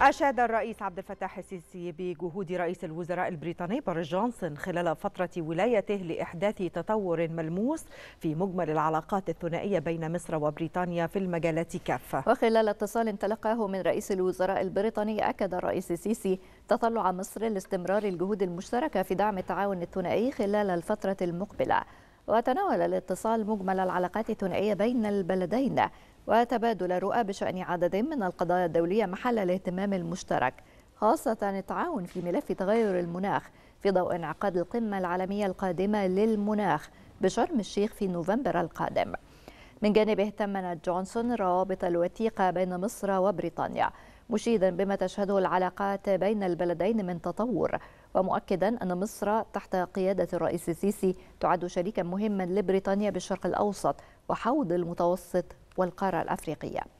أشاد الرئيس عبد الفتاح السيسي بجهود رئيس الوزراء البريطاني بوريس جونسون خلال فترة ولايته لإحداث تطور ملموس في مجمل العلاقات الثنائية بين مصر وبريطانيا في المجالات كافة. وخلال اتصال تلقاه من رئيس الوزراء البريطاني أكد الرئيس السيسي تطلع مصر لاستمرار الجهود المشتركة في دعم التعاون الثنائي خلال الفترة المقبلة. وتناول الاتصال مجمل العلاقات الثنائية بين البلدين وتبادل الرؤى بشأن عدد من القضايا الدولية محل الاهتمام المشترك خاصة التعاون في ملف تغير المناخ في ضوء انعقاد القمة العالمية القادمة للمناخ بشرم الشيخ في نوفمبر القادم من جانبه اهتمنت جونسون روابط الوثيقة بين مصر وبريطانيا مشيدا بما تشهده العلاقات بين البلدين من تطور ومؤكدا أن مصر تحت قيادة الرئيس السيسي تعد شريكا مهما لبريطانيا بالشرق الأوسط وحوض المتوسط والقارة الأفريقية